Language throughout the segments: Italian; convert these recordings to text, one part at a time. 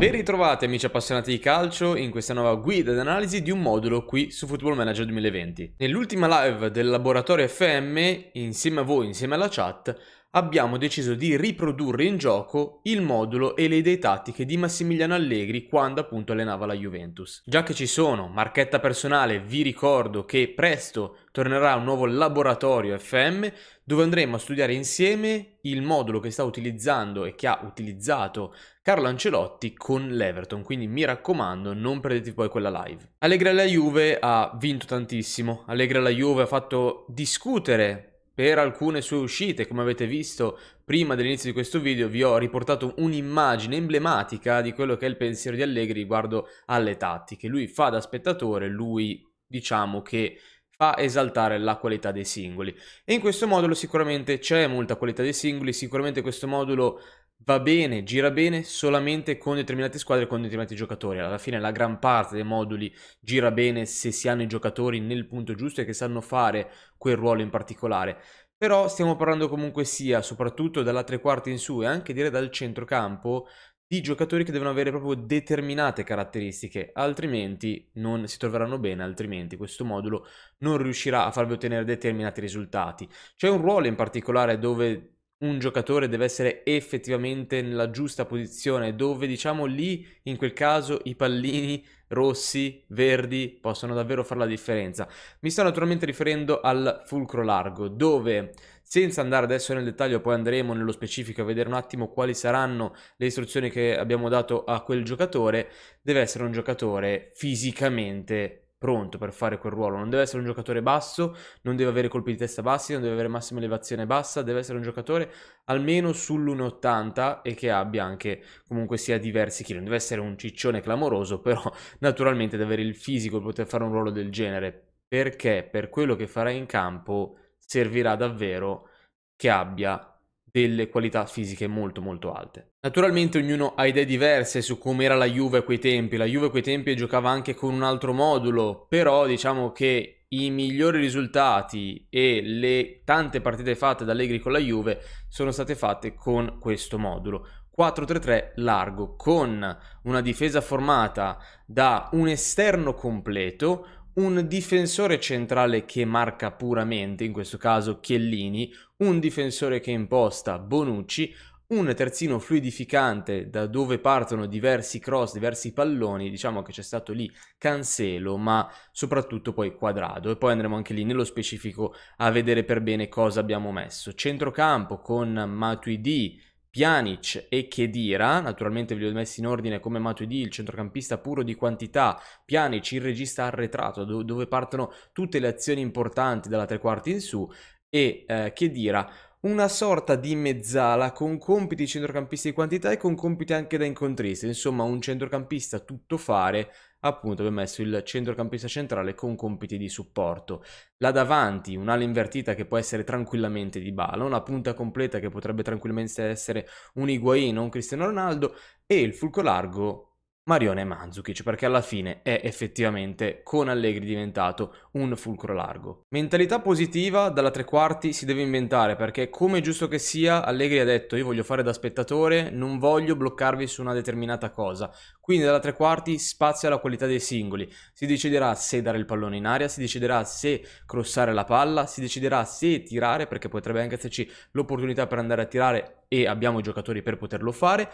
Ben ritrovati amici appassionati di calcio in questa nuova guida ed analisi di un modulo qui su Football Manager 2020. Nell'ultima live del laboratorio FM, insieme a voi, insieme alla chat, abbiamo deciso di riprodurre in gioco il modulo e le idee tattiche di Massimiliano Allegri quando appunto allenava la Juventus. Già che ci sono, marchetta personale, vi ricordo che presto tornerà un nuovo laboratorio FM dove andremo a studiare insieme il modulo che sta utilizzando e che ha utilizzato Carlo Ancelotti con l'Everton, quindi mi raccomando non perdete poi quella live. Allegri alla Juve ha vinto tantissimo, Allegri alla Juve ha fatto discutere per alcune sue uscite, come avete visto prima dell'inizio di questo video vi ho riportato un'immagine emblematica di quello che è il pensiero di Allegri riguardo alle tattiche. Lui fa da spettatore, lui diciamo che fa esaltare la qualità dei singoli. E in questo modulo sicuramente c'è molta qualità dei singoli, sicuramente questo modulo va bene, gira bene solamente con determinate squadre e con determinati giocatori. Alla fine la gran parte dei moduli gira bene se si hanno i giocatori nel punto giusto e che sanno fare quel ruolo in particolare. Però stiamo parlando comunque sia, soprattutto dalla tre quarti in su e anche dire dal centrocampo, di giocatori che devono avere proprio determinate caratteristiche, altrimenti non si troveranno bene, altrimenti questo modulo non riuscirà a farvi ottenere determinati risultati. C'è un ruolo in particolare dove un giocatore deve essere effettivamente nella giusta posizione, dove diciamo lì in quel caso i pallini rossi, verdi possono davvero fare la differenza. Mi sto naturalmente riferendo al fulcro largo, dove senza andare adesso nel dettaglio, poi andremo nello specifico a vedere un attimo quali saranno le istruzioni che abbiamo dato a quel giocatore, deve essere un giocatore fisicamente pronto per fare quel ruolo. Non deve essere un giocatore basso, non deve avere colpi di testa bassi, non deve avere massima elevazione bassa, deve essere un giocatore almeno sull'1,80 e che abbia anche comunque sia diversi chili. Non deve essere un ciccione clamoroso, però naturalmente deve avere il fisico per poter fare un ruolo del genere, perché per quello che farà in campo servirà davvero che abbia delle qualità fisiche molto molto alte. Naturalmente ognuno ha idee diverse su come era la Juve a quei tempi, la Juve a quei tempi giocava anche con un altro modulo, però diciamo che i migliori risultati e le tante partite fatte da Allegri con la Juve sono state fatte con questo modulo. 4-3-3 largo con una difesa formata da un esterno completo, un difensore centrale che marca puramente, in questo caso Chiellini, un difensore che imposta Bonucci, un terzino fluidificante da dove partono diversi cross, diversi palloni, diciamo che c'è stato lì Cancelo, ma soprattutto poi Quadrado e poi andremo anche lì nello specifico a vedere per bene cosa abbiamo messo. Centrocampo con Matuidi Pjanic e Chedira, naturalmente ve li ho messi in ordine come Matuidi, il centrocampista puro di quantità, Pjanic il regista arretrato, do- dove partono tutte le azioni importanti dalla tre quarti in su, e eh, Chedira una sorta di mezzala con compiti centrocampisti di quantità e con compiti anche da incontrista, insomma un centrocampista tuttofare appunto abbiamo messo il centrocampista centrale con compiti di supporto. Là davanti un'ala invertita che può essere tranquillamente di Bala, una punta completa che potrebbe tranquillamente essere un Higuain o un Cristiano Ronaldo e il fulco largo Marione Mandzukic perché alla fine è effettivamente con Allegri diventato un fulcro largo. Mentalità positiva dalla tre quarti si deve inventare perché come giusto che sia Allegri ha detto io voglio fare da spettatore, non voglio bloccarvi su una determinata cosa. Quindi dalla tre quarti spazio alla qualità dei singoli. Si deciderà se dare il pallone in aria, si deciderà se crossare la palla, si deciderà se tirare perché potrebbe anche esserci l'opportunità per andare a tirare e abbiamo i giocatori per poterlo fare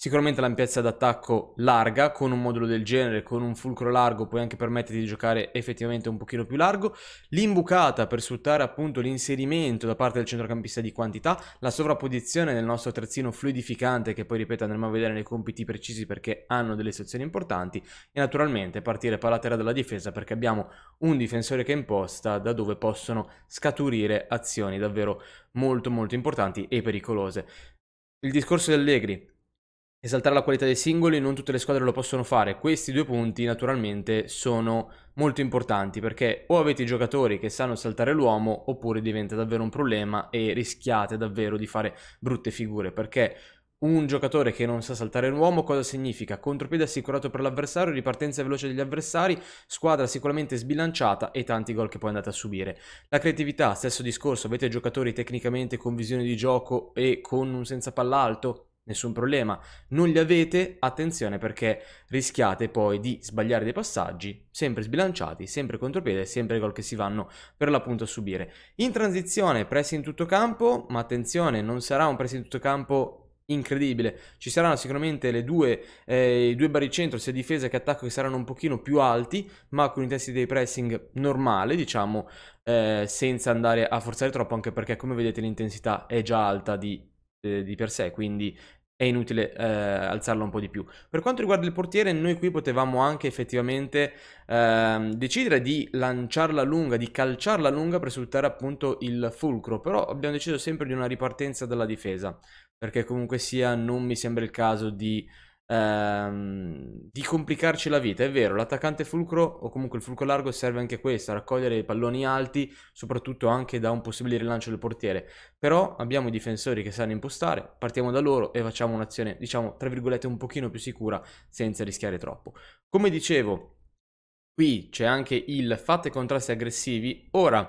Sicuramente l'ampiezza d'attacco larga, con un modulo del genere, con un fulcro largo, puoi anche permetterti di giocare effettivamente un pochino più largo. L'imbucata per sfruttare appunto l'inserimento da parte del centrocampista di quantità, la sovrapposizione nel nostro attrezzino fluidificante, che poi ripeto andremo a vedere nei compiti precisi perché hanno delle sezioni importanti, e naturalmente partire palatera dalla difesa perché abbiamo un difensore che imposta da dove possono scaturire azioni davvero molto molto importanti e pericolose. Il discorso di Allegri esaltare la qualità dei singoli, non tutte le squadre lo possono fare. Questi due punti naturalmente sono molto importanti perché o avete i giocatori che sanno saltare l'uomo oppure diventa davvero un problema e rischiate davvero di fare brutte figure perché un giocatore che non sa saltare l'uomo cosa significa? Contropiede assicurato per l'avversario, ripartenza veloce degli avversari, squadra sicuramente sbilanciata e tanti gol che poi andate a subire. La creatività, stesso discorso, avete giocatori tecnicamente con visione di gioco e con un senza palla nessun problema. Non li avete, attenzione perché rischiate poi di sbagliare dei passaggi, sempre sbilanciati, sempre contropiede, sempre gol che si vanno per l'appunto a subire. In transizione, pressi in tutto campo, ma attenzione, non sarà un pressi in tutto campo incredibile. Ci saranno sicuramente le due, eh, i due baricentro, sia difesa che attacco, che saranno un pochino più alti, ma con i testi dei pressing normale, diciamo, eh, senza andare a forzare troppo, anche perché come vedete l'intensità è già alta di, eh, di per sé, quindi è inutile eh, alzarla un po' di più. Per quanto riguarda il portiere, noi qui potevamo anche effettivamente eh, decidere di lanciarla lunga, di calciarla lunga per sfruttare appunto il fulcro, però abbiamo deciso sempre di una ripartenza dalla difesa, perché comunque sia non mi sembra il caso di ehm, di complicarci la vita. È vero, l'attaccante fulcro o comunque il fulcro largo serve anche a questo, a raccogliere i palloni alti, soprattutto anche da un possibile rilancio del portiere. Però abbiamo i difensori che sanno impostare, partiamo da loro e facciamo un'azione, diciamo, tra virgolette, un pochino più sicura senza rischiare troppo. Come dicevo, qui c'è anche il fate contrasti aggressivi. Ora...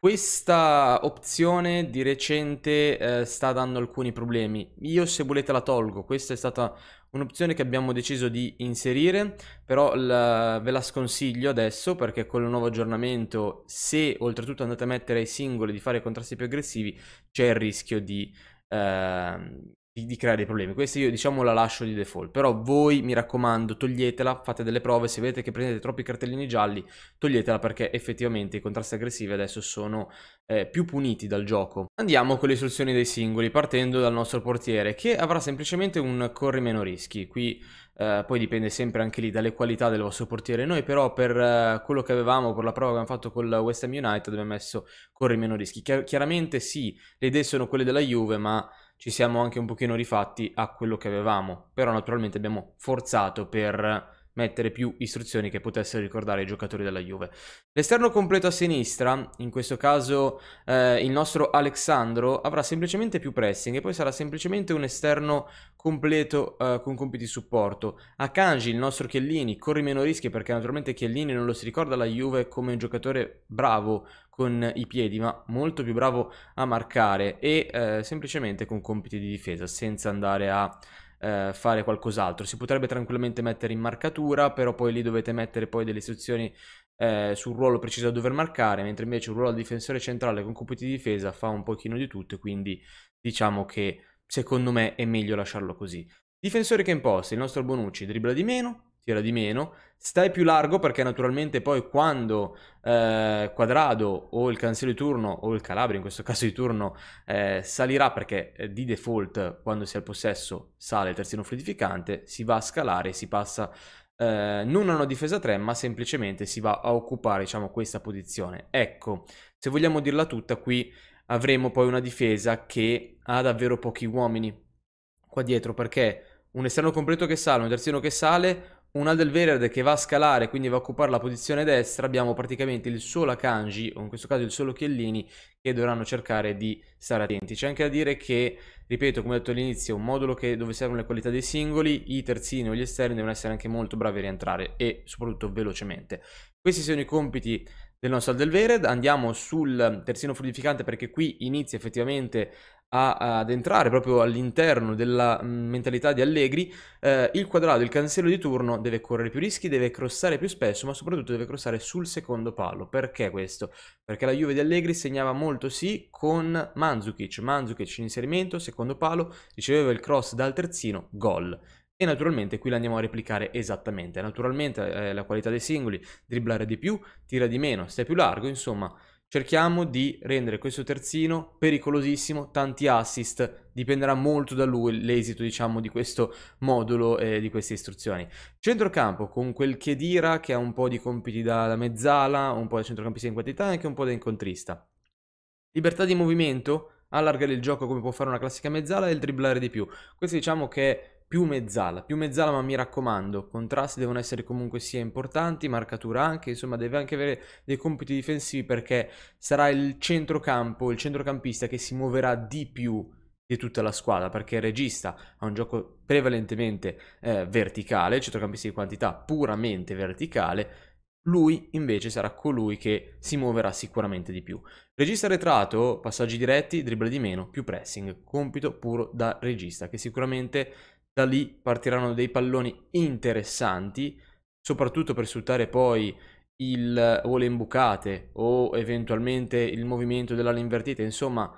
Questa opzione di recente eh, sta dando alcuni problemi. Io se volete la tolgo, questa è stata Un'opzione che abbiamo deciso di inserire, però la, ve la sconsiglio adesso perché con il nuovo aggiornamento, se oltretutto andate a mettere ai singoli di fare contrasti più aggressivi, c'è il rischio di, eh, di, di creare dei problemi. Questa io diciamo la lascio di default, però voi mi raccomando toglietela, fate delle prove, se vedete che prendete troppi cartellini gialli toglietela perché effettivamente i contrasti aggressivi adesso sono eh, più puniti dal gioco. Andiamo con le soluzioni dei singoli, partendo dal nostro portiere che avrà semplicemente un corri meno rischi. Qui Uh, poi dipende sempre anche lì dalle qualità del vostro portiere. Noi però per uh, quello che avevamo, per la prova che abbiamo fatto con la West Ham United abbiamo messo corri meno rischi. Chiar chiaramente sì, le idee sono quelle della Juve, ma ci siamo anche un pochino rifatti a quello che avevamo, però naturalmente abbiamo forzato per mettere più istruzioni che potessero ricordare i giocatori della Juve. L'esterno completo a sinistra, in questo caso eh, il nostro Alexandro, avrà semplicemente più pressing e poi sarà semplicemente un esterno completo eh, con compiti di supporto. A Kanji, il nostro Chiellini, corri meno rischi perché naturalmente Chiellini non lo si ricorda la Juve come un giocatore bravo con i piedi, ma molto più bravo a marcare e eh, semplicemente con compiti di difesa, senza andare a eh, fare qualcos'altro. Si potrebbe tranquillamente mettere in marcatura, però poi lì dovete mettere poi delle istruzioni eh, sul ruolo preciso da dover marcare, mentre invece un ruolo di difensore centrale con compiti di difesa fa un pochino di tutto, quindi diciamo che secondo me è meglio lasciarlo così. Difensore che imposta, il nostro Bonucci dribbla di meno, tira di meno. Stai più largo perché naturalmente poi quando eh, Quadrado o il Cancelo di turno o il Calabria in questo caso di turno eh, salirà perché eh, di default quando si ha il possesso sale il terzino fluidificante, si va a scalare si passa eh, non a una difesa 3 ma semplicemente si va a occupare diciamo questa posizione. Ecco, se vogliamo dirla tutta qui avremo poi una difesa che ha davvero pochi uomini qua dietro perché un esterno completo che sale, un terzino che sale, un Aldelverde che va a scalare, quindi va a occupare la posizione destra, abbiamo praticamente il solo Akanji, o in questo caso il solo Chiellini, che dovranno cercare di stare attenti. C'è anche da dire che, ripeto, come ho detto all'inizio, un modulo che, dove servono le qualità dei singoli, i terzini o gli esterni devono essere anche molto bravi a rientrare e soprattutto velocemente. Questi sono i compiti del nostro Aldelvered, andiamo sul terzino fluidificante perché qui inizia effettivamente a, ad entrare proprio all'interno della mentalità di Allegri, eh, il quadrato, il cancello di turno deve correre più rischi, deve crossare più spesso, ma soprattutto deve crossare sul secondo palo. Perché questo? Perché la Juve di Allegri segnava molto sì con Manzukic, Manzukic in inserimento, secondo palo, riceveva il cross dal terzino, gol. E naturalmente qui la andiamo a replicare esattamente. Naturalmente eh, la qualità dei singoli, dribblare di più, tira di meno, stai più largo, insomma Cerchiamo di rendere questo terzino pericolosissimo, tanti assist, dipenderà molto da lui l'esito diciamo di questo modulo e di queste istruzioni. Centrocampo con quel Chedira che ha un po' di compiti da, da mezzala, un po' da centrocampista in quantità e anche un po' da incontrista. Libertà di movimento, allargare il gioco come può fare una classica mezzala e il dribblare di più. Questo diciamo che più mezzala, più mezzala ma mi raccomando, contrasti devono essere comunque sia importanti, marcatura anche, insomma deve anche avere dei compiti difensivi perché sarà il centrocampo, il centrocampista che si muoverà di più di tutta la squadra perché il regista ha un gioco prevalentemente eh, verticale, centrocampista di quantità puramente verticale, lui invece sarà colui che si muoverà sicuramente di più. Regista arretrato, passaggi diretti, dribble di meno, più pressing, compito puro da regista che sicuramente da lì partiranno dei palloni interessanti, soprattutto per sfruttare poi il, o le imbucate o eventualmente il movimento dell'ala invertita, insomma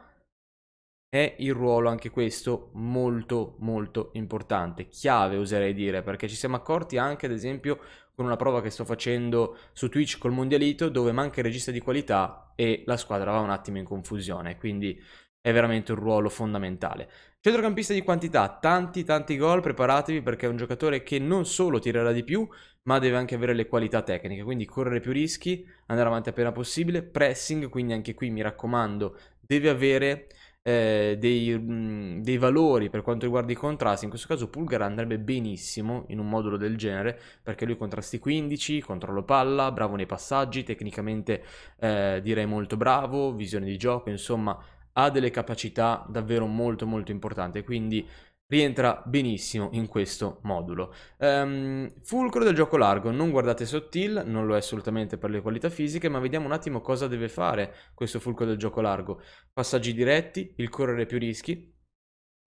è il ruolo anche questo molto molto importante, chiave oserei dire, perché ci siamo accorti anche ad esempio con una prova che sto facendo su Twitch col Mondialito dove manca il regista di qualità e la squadra va un attimo in confusione, quindi è veramente un ruolo fondamentale. Centrocampista di quantità, tanti tanti gol, preparatevi perché è un giocatore che non solo tirerà di più, ma deve anche avere le qualità tecniche, quindi correre più rischi, andare avanti appena possibile, pressing, quindi anche qui mi raccomando, deve avere eh, dei, mh, dei, valori per quanto riguarda i contrasti, in questo caso Pulgar andrebbe benissimo in un modulo del genere perché lui contrasti 15, controllo palla, bravo nei passaggi, tecnicamente eh, direi molto bravo, visione di gioco, insomma ha delle capacità davvero molto molto importanti, quindi rientra benissimo in questo modulo. Um, fulcro del gioco largo, non guardate sottil, non lo è assolutamente per le qualità fisiche, ma vediamo un attimo cosa deve fare questo fulcro del gioco largo. Passaggi diretti, il correre più rischi,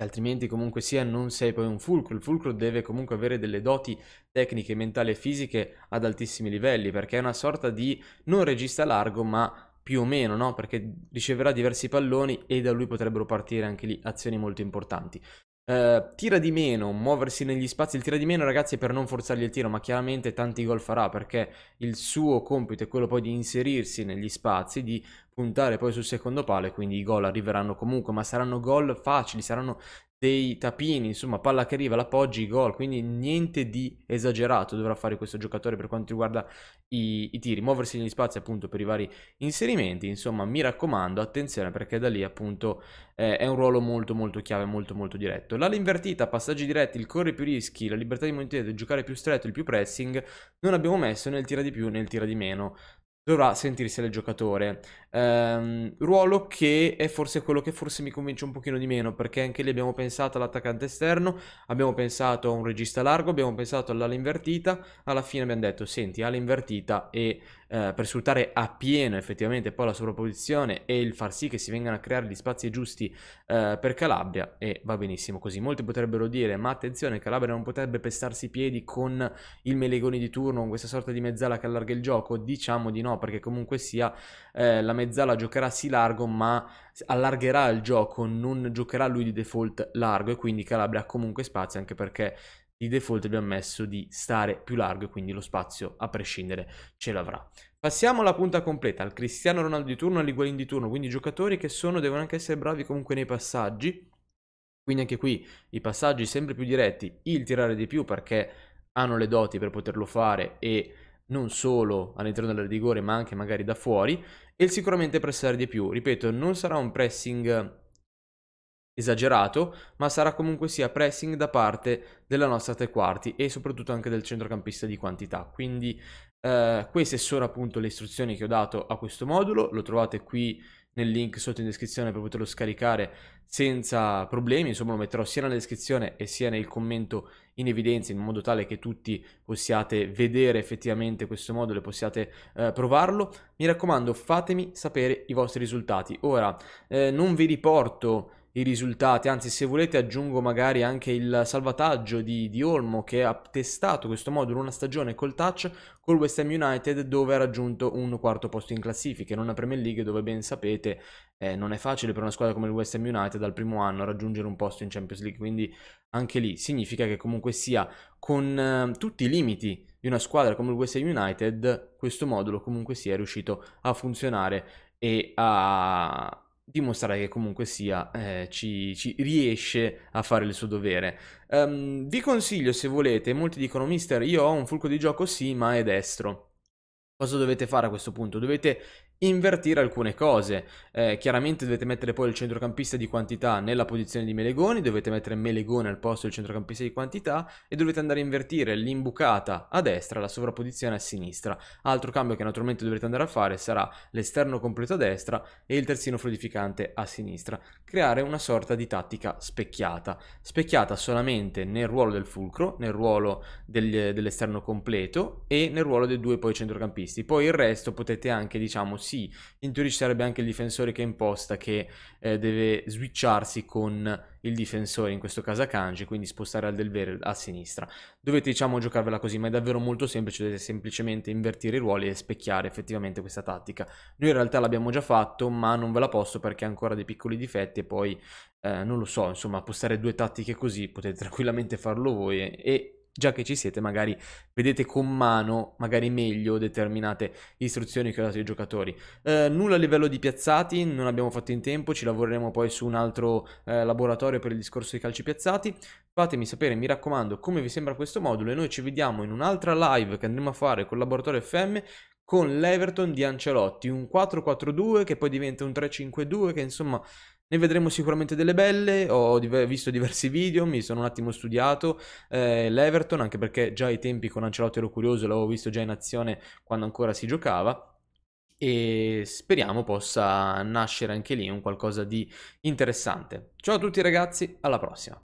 altrimenti comunque sia non sei poi un fulcro, il fulcro deve comunque avere delle doti tecniche, mentali e fisiche ad altissimi livelli, perché è una sorta di non regista largo ma più o meno, no? Perché riceverà diversi palloni e da lui potrebbero partire anche lì azioni molto importanti. Eh, tira di meno, muoversi negli spazi, il tira di meno ragazzi è per non forzargli il tiro, ma chiaramente tanti gol farà perché il suo compito è quello poi di inserirsi negli spazi, di puntare poi sul secondo palo quindi i gol arriveranno comunque, ma saranno gol facili, saranno dei tapini, insomma palla che arriva, l'appoggi, gol, quindi niente di esagerato dovrà fare questo giocatore per quanto riguarda i, i, tiri, muoversi negli spazi appunto per i vari inserimenti, insomma mi raccomando attenzione perché da lì appunto eh, è un ruolo molto molto chiave, molto molto diretto. L'ala invertita, passaggi diretti, il corre più rischi, la libertà di movimento, il giocare più stretto, il più pressing, non abbiamo messo nel tira di più, nel tira di meno, dovrà sentirsi il giocatore. Um, ruolo che è forse quello che forse mi convince un pochino di meno, perché anche lì abbiamo pensato all'attaccante esterno, abbiamo pensato a un regista largo, abbiamo pensato all'ala invertita, alla fine abbiamo detto, senti, ala invertita e eh, per sfruttare a pieno effettivamente poi la sovrapposizione e il far sì che si vengano a creare gli spazi giusti eh, per Calabria, e va benissimo così. Molti potrebbero dire, ma attenzione, Calabria non potrebbe pestarsi i piedi con il Melegoni di turno, con questa sorta di mezzala che allarga il gioco, diciamo di no, perché comunque sia eh, la mezzala mezzala giocherà sì largo, ma allargherà il gioco, non giocherà lui di default largo e quindi Calabria ha comunque spazio anche perché di default abbiamo messo di stare più largo e quindi lo spazio a prescindere ce l'avrà. Passiamo alla punta completa, al Cristiano Ronaldo di turno, all'Igualin di turno, quindi giocatori che sono, devono anche essere bravi comunque nei passaggi, quindi anche qui i passaggi sempre più diretti, il tirare di più perché hanno le doti per poterlo fare e non solo all'interno del rigore ma anche magari da fuori e sicuramente pressare di più. Ripeto, non sarà un pressing esagerato, ma sarà comunque sia pressing da parte della nostra tre quarti e soprattutto anche del centrocampista di quantità. Quindi eh, queste sono appunto le istruzioni che ho dato a questo modulo, lo trovate qui nel link sotto in descrizione per poterlo scaricare senza problemi, insomma lo metterò sia nella descrizione e sia nel commento in evidenza in modo tale che tutti possiate vedere effettivamente questo modulo e possiate eh, provarlo. Mi raccomando fatemi sapere i vostri risultati. Ora eh, non vi riporto i risultati. Anzi, se volete, aggiungo magari anche il salvataggio di, di Olmo che ha testato questo modulo una stagione col touch col West Ham United, dove ha raggiunto un quarto posto in classifica. In una Premier League dove ben sapete eh, non è facile per una squadra come il West Ham United dal primo anno raggiungere un posto in Champions League. Quindi anche lì significa che comunque sia con eh, tutti i limiti di una squadra come il West Ham United, questo modulo comunque sia riuscito a funzionare e a dimostrare che comunque sia eh, ci, ci, riesce a fare il suo dovere. Um, vi consiglio se volete, molti dicono mister io ho un fulco di gioco sì ma è destro. Cosa dovete fare a questo punto? Dovete invertire alcune cose. Eh, chiaramente dovete mettere poi il centrocampista di quantità nella posizione di Melegoni, dovete mettere Melegoni al posto del centrocampista di quantità e dovete andare a invertire l'imbucata a destra, la sovrapposizione a sinistra. Altro cambio che naturalmente dovrete andare a fare sarà l'esterno completo a destra e il terzino fluidificante a sinistra. Creare una sorta di tattica specchiata, specchiata solamente nel ruolo del fulcro, nel ruolo degli, dell'esterno completo e nel ruolo dei due poi centrocampisti. Poi il resto potete anche, diciamo, sì, in teoria ci sarebbe anche il difensore che imposta che eh, deve switcharsi con il difensore, in questo caso Kanji, quindi spostare al del vero a sinistra. Dovete diciamo giocarvela così, ma è davvero molto semplice, dovete semplicemente invertire i ruoli e specchiare effettivamente questa tattica. Noi in realtà l'abbiamo già fatto, ma non ve la posto perché ha ancora dei piccoli difetti e poi eh, non lo so, insomma, postare due tattiche così potete tranquillamente farlo voi e Già che ci siete, magari vedete con mano, magari meglio, determinate istruzioni che ho dato ai giocatori. Eh, nulla a livello di piazzati, non abbiamo fatto in tempo, ci lavoreremo poi su un altro eh, laboratorio per il discorso dei calci piazzati. Fatemi sapere, mi raccomando, come vi sembra questo modulo e noi ci vediamo in un'altra live che andremo a fare col laboratorio FM con l'Everton di Ancelotti, un 4-4-2 che poi diventa un 3-5-2 che insomma ne vedremo sicuramente delle belle, ho div- visto diversi video, mi sono un attimo studiato eh, l'Everton, anche perché già ai tempi con Ancelotti ero curioso, l'avevo visto già in azione quando ancora si giocava e speriamo possa nascere anche lì un qualcosa di interessante. Ciao a tutti ragazzi, alla prossima!